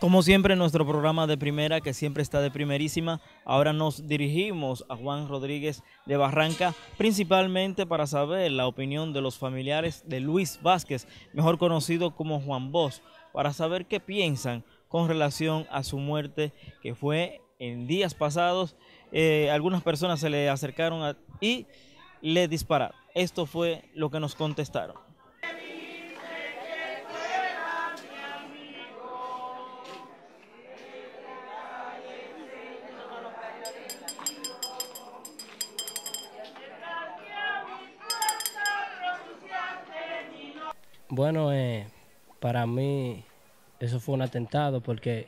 Como siempre, nuestro programa de primera, que siempre está de primerísima, ahora nos dirigimos a Juan Rodríguez de Barranca, principalmente para saber la opinión de los familiares de Luis Vázquez, mejor conocido como Juan Bos, para saber qué piensan con relación a su muerte, que fue en días pasados. Eh, algunas personas se le acercaron y le dispararon. Esto fue lo que nos contestaron. Bueno, eh, para mí eso fue un atentado porque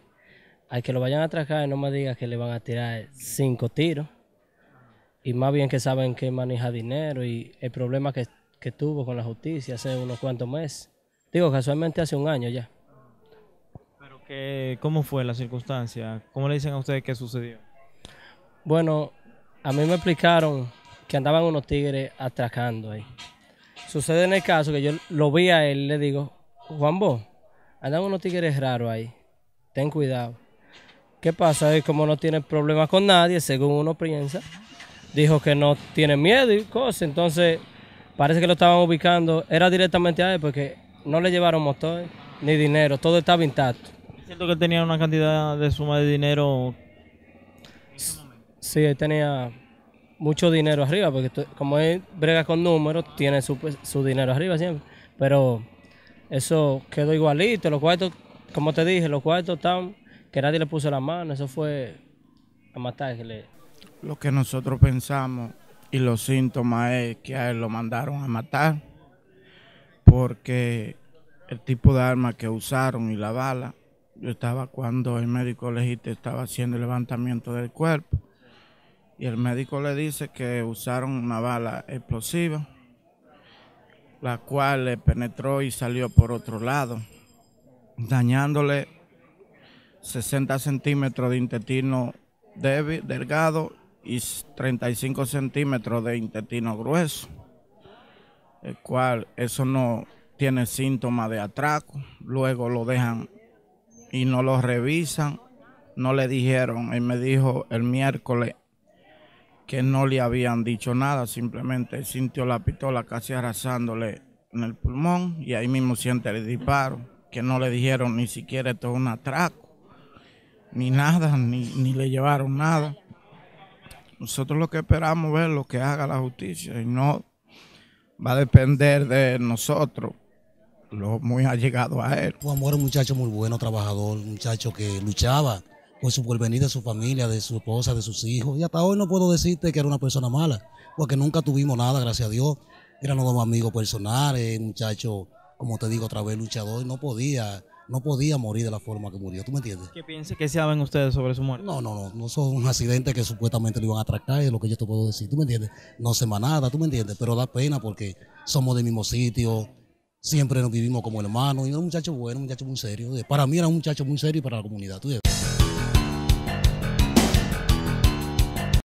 al que lo vayan a atracar no me diga que le van a tirar cinco tiros. Y más bien que saben que maneja dinero y el problema que, tuvo con la justicia hace unos cuantos meses. Digo, casualmente hace un año ya. ¿Pero cómo fue la circunstancia? ¿Cómo le dicen a ustedes qué sucedió? Bueno, a mí me explicaron que andaban unos tigres atracando ahí. Sucede en el caso que yo lo vi a él, le digo, Juanbo, andan unos tigres raros ahí, ten cuidado. ¿Qué pasa? es como no tiene problemas con nadie, según uno piensa, dijo que no tiene miedo y cosas, entonces parece que lo estaban ubicando, era directamente a él porque no le llevaron motor ni dinero, todo estaba intacto. Siento que tenía una cantidad de suma de dinero? Sí, él tenía mucho dinero arriba, porque como él brega con números, tiene su, pues, su, dinero arriba siempre. Pero eso quedó igualito. Los cuartos, como te dije, los cuartos estaban que nadie le puso la mano. Eso fue a matar. Lo que nosotros pensamos y los síntomas es que a él lo mandaron a matar porque el tipo de arma que usaron y la bala, yo estaba cuando el médico legista estaba haciendo el levantamiento del cuerpo y el médico le dice que usaron una bala explosiva, la cual le penetró y salió por otro lado, dañándole 60 centímetros de intestino débil, delgado y 35 centímetros de intestino grueso, el cual eso no tiene síntomas de atraco, luego lo dejan y no lo revisan, no le dijeron, él me dijo el miércoles que no le habían dicho nada, simplemente sintió la pistola casi arrasándole en el pulmón y ahí mismo siente el disparo, que no le dijeron ni siquiera esto es un atraco, ni nada, ni, le llevaron nada. Nosotros lo que esperamos es lo que haga la justicia y no va a depender de nosotros lo muy allegado a él. Juan era un muchacho muy bueno, trabajador, un muchacho que luchaba por su porvenir de su familia, de su esposa, de sus hijos. Y hasta hoy no puedo decirte que era una persona mala, porque nunca tuvimos nada, gracias a Dios. Eran dos amigos personales, muchacho, como te digo otra vez, luchador, no podía no podía morir de la forma que murió, ¿tú me entiendes? ¿Qué piensan, qué saben ustedes sobre su muerte? No, no, no, no son un accidente que supuestamente le iban a atracar, es lo que yo te puedo decir, ¿tú me entiendes? No se nada, ¿tú me entiendes? Pero da pena porque somos del mismo sitio, siempre nos vivimos como hermanos, y era un muchacho bueno, un muchacho muy serio, para mí era un muchacho muy serio y para la comunidad, ¿tú